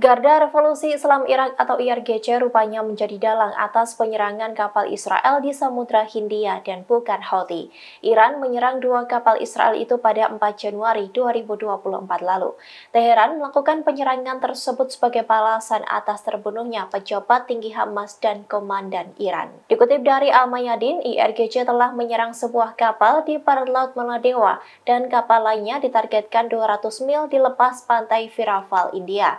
Garda Revolusi Islam Irak atau IRGC rupanya menjadi dalang atas penyerangan kapal Israel di Samudra Hindia dan bukan Houthi. Iran menyerang dua kapal Israel itu pada 4 Januari 2024 lalu. Teheran melakukan penyerangan tersebut sebagai balasan atas terbunuhnya pejabat tinggi Hamas dan komandan Iran. Dikutip dari Al-Mayadin, IRGC telah menyerang sebuah kapal di barat laut Maladewa dan kapal lainnya ditargetkan 200 mil di lepas pantai Firafal, India.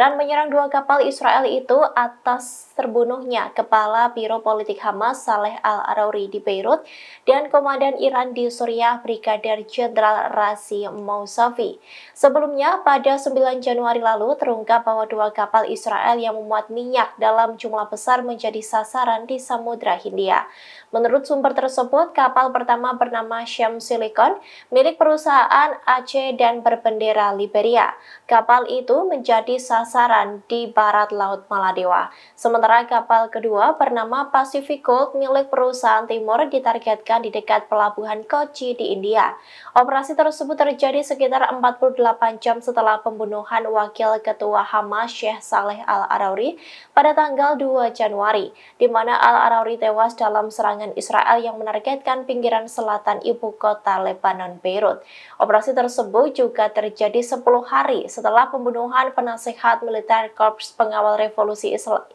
Iran menyerang dua kapal Israel itu atas terbunuhnya Kepala Biro Politik Hamas Saleh Al-Arauri di Beirut dan Komandan Iran di Suriah Brigadir Jenderal Razi Mousavi. Sebelumnya, pada 9 Januari lalu terungkap bahwa dua kapal Israel yang memuat minyak dalam jumlah besar menjadi sasaran di Samudra Hindia. Menurut sumber tersebut, kapal pertama bernama Syam Silicon milik perusahaan Aceh dan berbendera Liberia. Kapal itu menjadi sasaran di barat Laut Maladewa. Sementara Sementara kapal kedua bernama Pacific Gold milik perusahaan Timur ditargetkan di dekat pelabuhan Kochi di India. Operasi tersebut terjadi sekitar 48 jam setelah pembunuhan Wakil Ketua Hamas Syekh Saleh Al-Arauri pada tanggal 2 Januari, di mana Al-Arauri tewas dalam serangan Israel yang menargetkan pinggiran selatan ibu kota Lebanon, Beirut. Operasi tersebut juga terjadi 10 hari setelah pembunuhan penasehat militer Korps Pengawal Revolusi Israel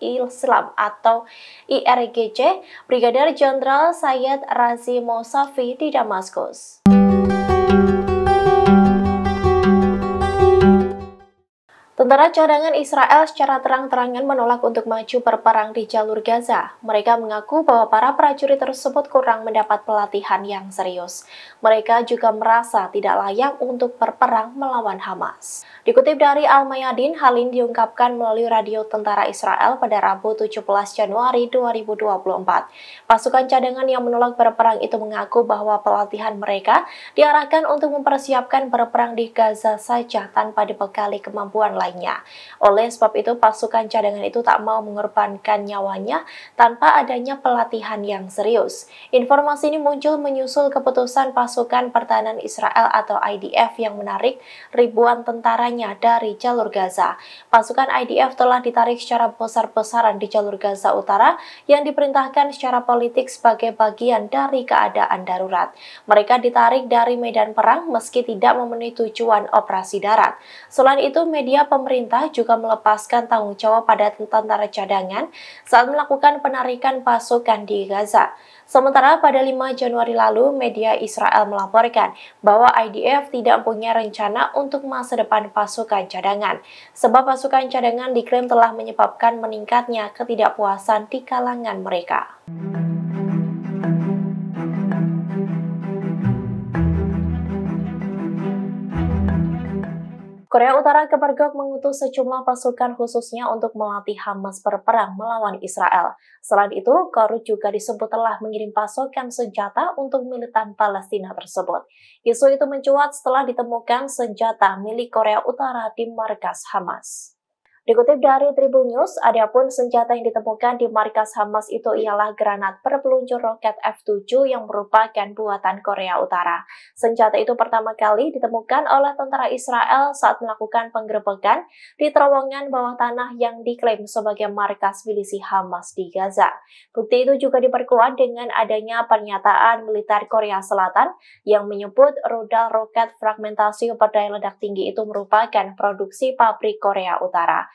Islam atau IRGC Brigadir Jenderal Sayyid Razi Mosafi di Damaskus. Tentara cadangan Israel secara terang-terangan menolak untuk maju berperang di jalur Gaza. Mereka mengaku bahwa para prajurit tersebut kurang mendapat pelatihan yang serius. Mereka juga merasa tidak layak untuk berperang melawan Hamas. Dikutip dari Al-Mayadin, hal ini diungkapkan melalui radio tentara Israel pada Rabu 17 Januari 2024. Pasukan cadangan yang menolak berperang itu mengaku bahwa pelatihan mereka diarahkan untuk mempersiapkan berperang di Gaza saja tanpa dibekali kemampuan lain oleh sebab itu, pasukan cadangan itu tak mau mengorbankan nyawanya tanpa adanya pelatihan yang serius. Informasi ini muncul menyusul keputusan pasukan pertahanan Israel atau IDF yang menarik ribuan tentaranya dari jalur Gaza. Pasukan IDF telah ditarik secara besar-besaran di jalur Gaza Utara yang diperintahkan secara politik sebagai bagian dari keadaan darurat. Mereka ditarik dari medan perang meski tidak memenuhi tujuan operasi darat. Selain itu, media pemerintah pemerintah juga melepaskan tanggung jawab pada tentara cadangan saat melakukan penarikan pasukan di Gaza. Sementara pada 5 Januari lalu, media Israel melaporkan bahwa IDF tidak punya rencana untuk masa depan pasukan cadangan, sebab pasukan cadangan diklaim telah menyebabkan meningkatnya ketidakpuasan di kalangan mereka. Korea Utara kepergok mengutus sejumlah pasukan khususnya untuk melatih Hamas berperang melawan Israel. Selain itu, Korut juga disebut telah mengirim pasokan senjata untuk militan Palestina tersebut. Isu itu mencuat setelah ditemukan senjata milik Korea Utara di markas Hamas. Dikutip dari Tribun News, pun senjata yang ditemukan di markas Hamas itu ialah granat berpeluncur roket F-7 yang merupakan buatan Korea Utara. Senjata itu pertama kali ditemukan oleh tentara Israel saat melakukan penggerbekan di terowongan bawah tanah yang diklaim sebagai markas milisi Hamas di Gaza. Bukti itu juga diperkuat dengan adanya pernyataan militer Korea Selatan yang menyebut rudal roket fragmentasi berdaya ledak tinggi itu merupakan produksi pabrik Korea Utara.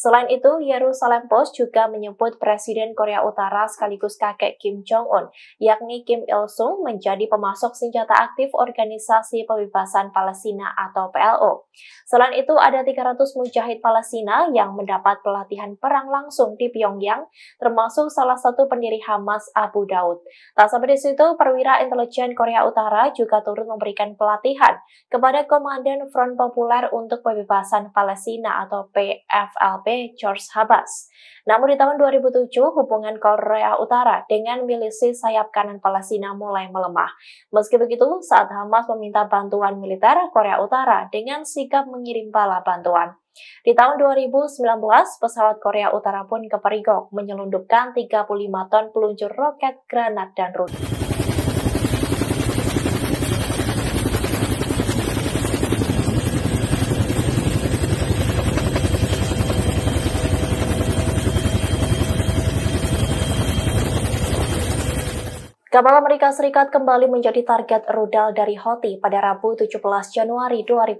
Selain itu, Yerusalem Post juga menyebut Presiden Korea Utara sekaligus kakek Kim Jong-un, yakni Kim Il-sung, menjadi pemasok senjata aktif Organisasi Pembebasan Palestina atau PLO. Selain itu, ada 300 mujahid Palestina yang mendapat pelatihan perang langsung di Pyongyang, termasuk salah satu pendiri Hamas Abu Daud. Tak sampai di situ, perwira intelijen Korea Utara juga turut memberikan pelatihan kepada Komandan Front Populer untuk Pembebasan Palestina atau PFLP George Habas. Namun di tahun 2007, hubungan Korea Utara dengan milisi sayap kanan Palestina mulai melemah. Meski begitu, saat Hamas meminta bantuan militer Korea Utara dengan sikap mengirim bala bantuan. Di tahun 2019, pesawat Korea Utara pun ke Perigok menyelundupkan 35 ton peluncur roket, granat, dan rudal. Kapal Amerika Serikat kembali menjadi target rudal dari Houthi pada Rabu 17 Januari 2024.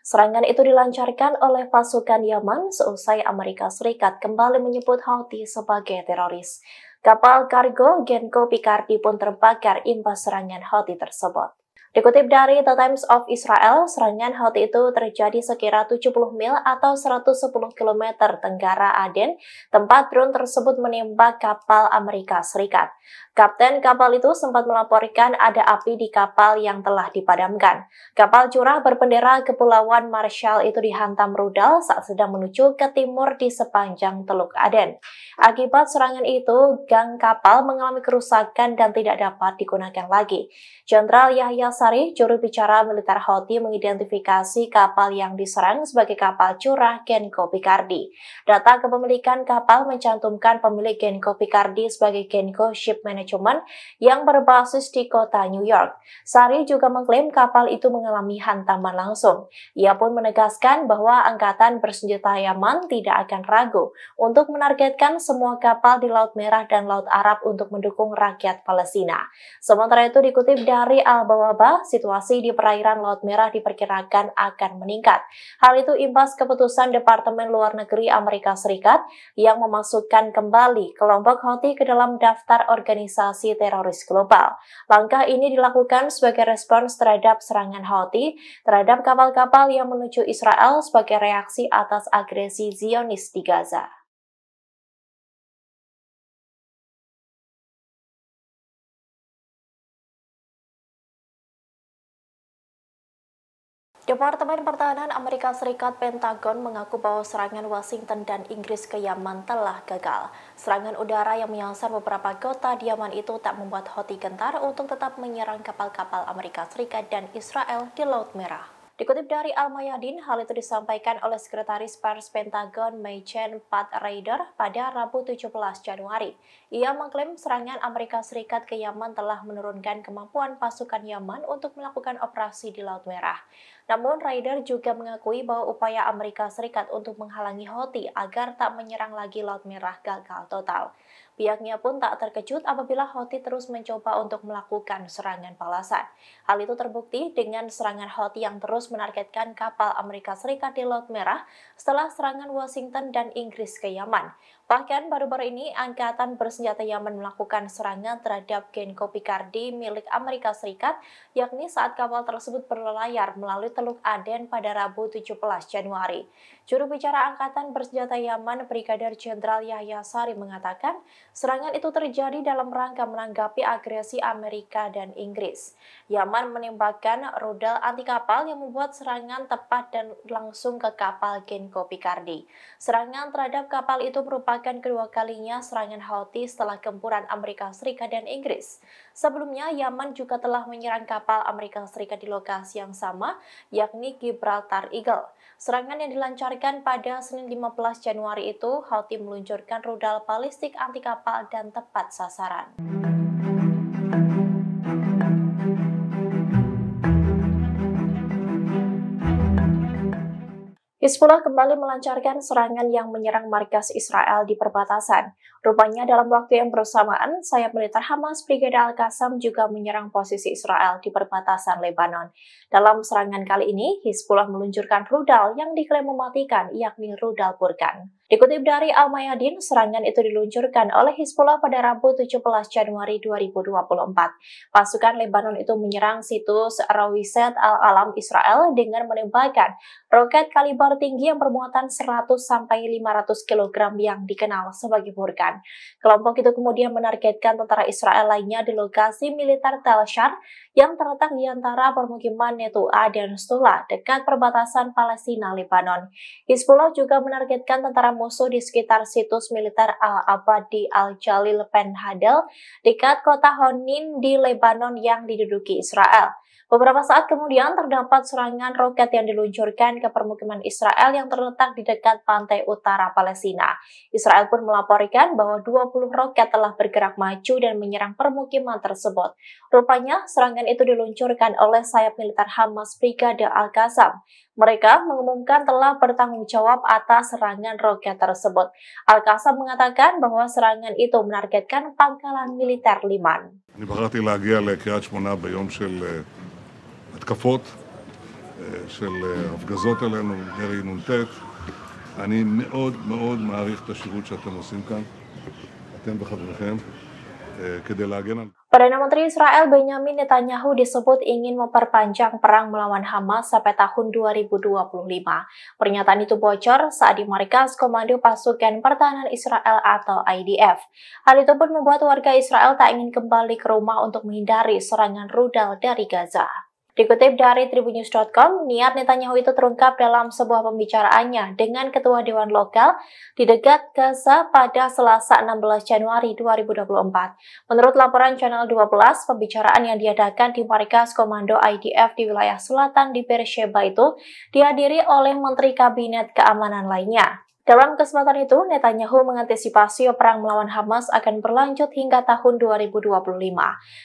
Serangan itu dilancarkan oleh pasukan Yaman seusai Amerika Serikat kembali menyebut Houthi sebagai teroris. Kapal kargo Genko Picardi pun terbakar imbas serangan Houthi tersebut. Dikutip dari The Times of Israel, serangan Houthi itu terjadi sekira 70 mil atau 110 km tenggara Aden, tempat drone tersebut menembak kapal Amerika Serikat. Kapten kapal itu sempat melaporkan ada api di kapal yang telah dipadamkan. Kapal curah berbendera Kepulauan Marshall itu dihantam rudal saat sedang menuju ke timur di sepanjang Teluk Aden. Akibat serangan itu, gang kapal mengalami kerusakan dan tidak dapat digunakan lagi. Jenderal Yahya Sari, juru bicara militer Houthi mengidentifikasi kapal yang diserang sebagai kapal curah Genko Picardi. Data kepemilikan kapal mencantumkan pemilik Genko Picardi sebagai Genko Ship Management yang berbasis di kota New York. Sari juga mengklaim kapal itu mengalami hantaman langsung. Ia pun menegaskan bahwa Angkatan Bersenjata Yaman tidak akan ragu untuk menargetkan semua kapal di Laut Merah dan Laut Arab untuk mendukung rakyat Palestina. Sementara itu dikutip dari Al-Bawaba, situasi di perairan Laut Merah diperkirakan akan meningkat. Hal itu imbas keputusan Departemen Luar Negeri Amerika Serikat yang memasukkan kembali kelompok Houthi ke dalam daftar organisasi teroris global. Langkah ini dilakukan sebagai respons terhadap serangan Houthi terhadap kapal-kapal yang menuju Israel sebagai reaksi atas agresi Zionis di Gaza. Departemen Pertahanan Amerika Serikat Pentagon mengaku bahwa serangan Washington dan Inggris ke Yaman telah gagal. Serangan udara yang menyasar beberapa kota di Yaman itu tak membuat Houthi gentar untuk tetap menyerang kapal-kapal Amerika Serikat dan Israel di Laut Merah. Dikutip dari Al-Mayadin, hal itu disampaikan oleh Sekretaris Pers Pentagon Chen Pat Raider pada Rabu 17 Januari. Ia mengklaim serangan Amerika Serikat ke Yaman telah menurunkan kemampuan pasukan Yaman untuk melakukan operasi di Laut Merah. Namun, Ryder juga mengakui bahwa upaya Amerika Serikat untuk menghalangi Houthi agar tak menyerang lagi Laut Merah gagal total. Pihaknya pun tak terkejut apabila Houthi terus mencoba untuk melakukan serangan balasan. Hal itu terbukti dengan serangan Houthi yang terus menargetkan kapal Amerika Serikat di Laut Merah setelah serangan Washington dan Inggris ke Yaman. Bahkan baru-baru ini angkatan bersenjata Yaman melakukan serangan terhadap Genko Picardi milik Amerika Serikat yakni saat kapal tersebut berlayar melalui Teluk Aden pada Rabu 17 Januari. Juru bicara angkatan bersenjata Yaman Brigadir Jenderal Yahya Sari mengatakan serangan itu terjadi dalam rangka menanggapi agresi Amerika dan Inggris. Yaman menembakkan rudal anti kapal yang membuat serangan tepat dan langsung ke kapal Genko Picardi. Serangan terhadap kapal itu merupakan merupakan kedua kalinya serangan Houthi setelah gempuran Amerika Serikat dan Inggris. Sebelumnya, Yaman juga telah menyerang kapal Amerika Serikat di lokasi yang sama, yakni Gibraltar Eagle. Serangan yang dilancarkan pada Senin 15 Januari itu, Houthi meluncurkan rudal balistik anti kapal dan tepat sasaran. Hizbullah kembali melancarkan serangan yang menyerang markas Israel di perbatasan. Rupanya dalam waktu yang bersamaan, sayap militer Hamas Brigade Al-Qassam juga menyerang posisi Israel di perbatasan Lebanon. Dalam serangan kali ini, Hizbullah meluncurkan rudal yang diklaim mematikan yakni rudal Burkan. Dikutip dari Al-Mayadin, serangan itu diluncurkan oleh Hizbullah pada Rabu 17 Januari 2024. Pasukan Lebanon itu menyerang situs Rawiset Al-Alam Israel dengan menembakkan roket kaliber tinggi yang bermuatan 100 500 kg yang dikenal sebagai Burkan. Kelompok itu kemudian menargetkan tentara Israel lainnya di lokasi militer Tel Shar yang terletak di antara permukiman Netua dan Stula dekat perbatasan Palestina Lebanon. Hizbullah juga menargetkan tentara musuh di sekitar situs militer Al-Abadi Al-Jalil Penhadel dekat kota Honin di Lebanon yang diduduki Israel. Beberapa saat kemudian terdapat serangan roket yang diluncurkan ke permukiman Israel yang terletak di dekat pantai utara Palestina. Israel pun melaporkan bahwa 20 roket telah bergerak maju dan menyerang permukiman tersebut. Rupanya, serangan itu diluncurkan oleh sayap militer Hamas Brigade Al-Qassam. Mereka mengumumkan telah bertanggung jawab atas serangan roket tersebut. al qasab mengatakan bahwa serangan itu menargetkan pangkalan militer Liman. של הפגזות עלינו, דרעי נ"ט. אני מאוד מאוד מעריך את השירות שאתם עושים כאן, אתם וחבריכם, כדי להגן על... Perdana Menteri Israel Benjamin Netanyahu disebut ingin memperpanjang perang melawan Hamas sampai tahun 2025. Pernyataan itu bocor saat di markas Komando Pasukan Pertahanan Israel atau IDF. Hal itu pun membuat warga Israel tak ingin kembali ke rumah untuk menghindari serangan rudal dari Gaza. Dikutip dari tribunews.com, niat Netanyahu itu terungkap dalam sebuah pembicaraannya dengan Ketua Dewan Lokal di dekat Gaza pada Selasa 16 Januari 2024. Menurut laporan Channel 12, pembicaraan yang diadakan di markas Komando IDF di wilayah selatan di Beersheba itu dihadiri oleh Menteri Kabinet Keamanan lainnya. Dalam kesempatan itu, Netanyahu mengantisipasi perang melawan Hamas akan berlanjut hingga tahun 2025.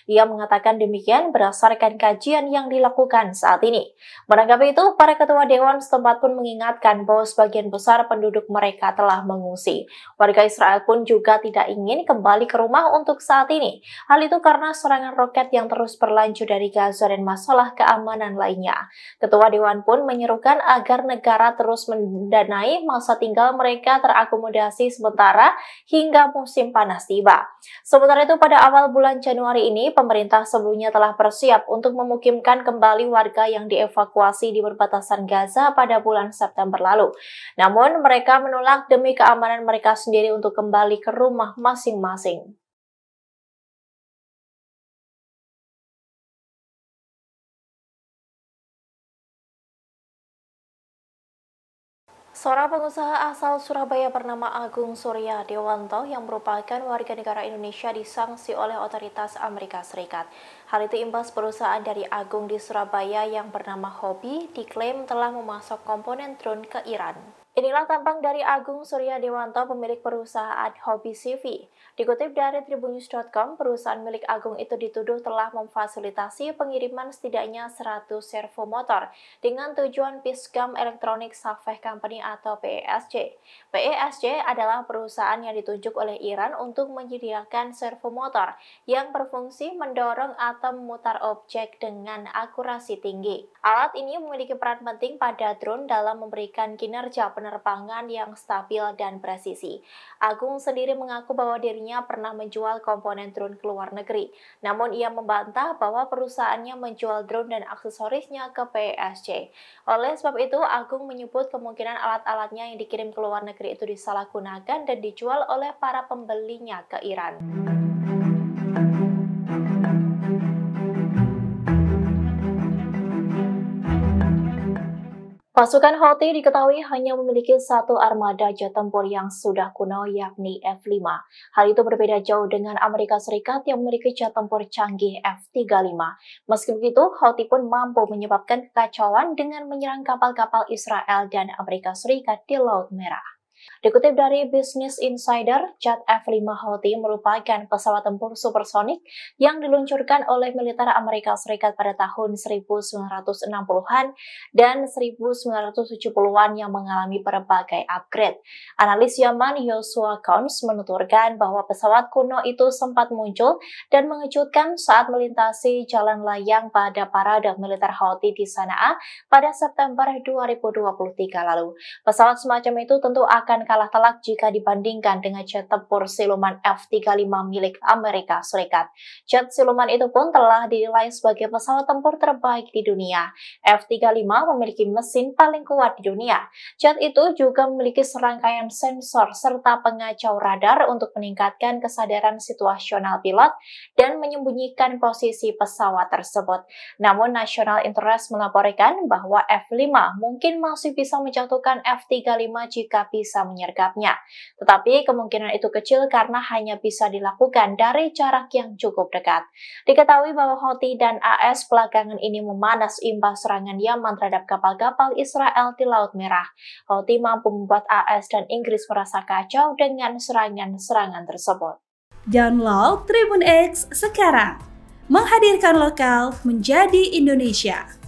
Ia mengatakan demikian berdasarkan kajian yang dilakukan saat ini. Menanggapi itu, para ketua dewan setempat pun mengingatkan bahwa sebagian besar penduduk mereka telah mengungsi. Warga Israel pun juga tidak ingin kembali ke rumah untuk saat ini. Hal itu karena serangan roket yang terus berlanjut dari Gaza dan masalah keamanan lainnya. Ketua dewan pun menyerukan agar negara terus mendanai masa tinggal mereka terakomodasi sementara hingga musim panas tiba. Sementara itu pada awal bulan Januari ini, pemerintah sebelumnya telah bersiap untuk memukimkan kembali warga yang dievakuasi di perbatasan Gaza pada bulan September lalu. Namun mereka menolak demi keamanan mereka sendiri untuk kembali ke rumah masing-masing. Seorang pengusaha asal Surabaya bernama Agung Surya Dewanto yang merupakan warga negara Indonesia disanksi oleh otoritas Amerika Serikat. Hal itu imbas perusahaan dari Agung di Surabaya yang bernama Hobi diklaim telah memasok komponen drone ke Iran. Inilah tampang dari Agung Surya Dewanto, pemilik perusahaan Hobby CV. Dikutip dari tribunnews.com, perusahaan milik Agung itu dituduh telah memfasilitasi pengiriman setidaknya 100 servo motor dengan tujuan PIScam Electronic Safeh Company atau PESC. PESC adalah perusahaan yang ditunjuk oleh Iran untuk menyediakan servo motor yang berfungsi mendorong atau memutar objek dengan akurasi tinggi. Alat ini memiliki peran penting pada drone dalam memberikan kinerja penerbangan yang stabil dan presisi. Agung sendiri mengaku bahwa dirinya pernah menjual komponen drone ke luar negeri. Namun ia membantah bahwa perusahaannya menjual drone dan aksesorisnya ke PSC. Oleh sebab itu, Agung menyebut kemungkinan alat-alatnya yang dikirim ke luar negeri itu disalahgunakan dan dijual oleh para pembelinya ke Iran. Pasukan Houthi diketahui hanya memiliki satu armada jet tempur yang sudah kuno yakni F-5. Hal itu berbeda jauh dengan Amerika Serikat yang memiliki jet tempur canggih F-35. Meski begitu, Houthi pun mampu menyebabkan kekacauan dengan menyerang kapal-kapal Israel dan Amerika Serikat di Laut Merah. Dikutip dari Business Insider, Jet F-5 Houthi merupakan pesawat tempur supersonik yang diluncurkan oleh militer Amerika Serikat pada tahun 1960-an dan 1970-an yang mengalami berbagai upgrade. Analis Yaman Yosua Kons menuturkan bahwa pesawat kuno itu sempat muncul dan mengejutkan saat melintasi jalan layang pada parade militer Houthi di Sana'a pada September 2023 lalu. Pesawat semacam itu tentu akan akan kalah telak jika dibandingkan dengan jet tempur siluman F-35 milik Amerika Serikat. Jet siluman itu pun telah dinilai sebagai pesawat tempur terbaik di dunia. F-35 memiliki mesin paling kuat di dunia. Jet itu juga memiliki serangkaian sensor serta pengacau radar untuk meningkatkan kesadaran situasional pilot dan menyembunyikan posisi pesawat tersebut. Namun, National Interest melaporkan bahwa F-5 mungkin masih bisa menjatuhkan F-35 jika bisa menyergapnya. Tetapi kemungkinan itu kecil karena hanya bisa dilakukan dari jarak yang cukup dekat. Diketahui bahwa Houthi dan AS belakangan ini memanas imbas serangan Yaman terhadap kapal-kapal Israel di Laut Merah. Houthi mampu membuat AS dan Inggris merasa kacau dengan serangan-serangan tersebut. Download Tribun X sekarang. Menghadirkan lokal menjadi Indonesia.